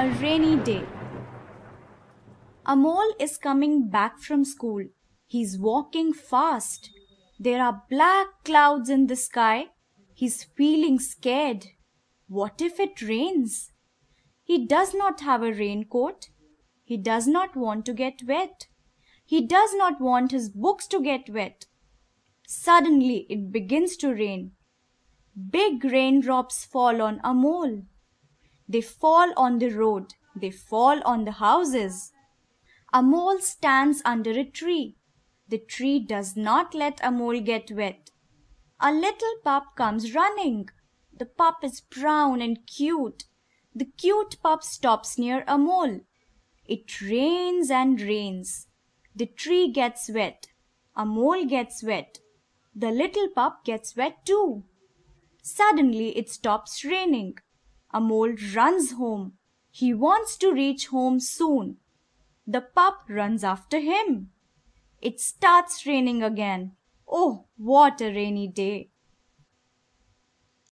a rainy day. Amol is coming back from school. He's walking fast. There are black clouds in the sky. He's feeling scared. What if it rains? He does not have a raincoat. He does not want to get wet. He does not want his books to get wet. Suddenly it begins to rain. Big raindrops fall on Amol. They fall on the road. They fall on the houses. A mole stands under a tree. The tree does not let a mole get wet. A little pup comes running. The pup is brown and cute. The cute pup stops near a mole. It rains and rains. The tree gets wet. A mole gets wet. The little pup gets wet too. Suddenly it stops raining. A mole runs home. He wants to reach home soon. The pup runs after him. It starts raining again. Oh, what a rainy day!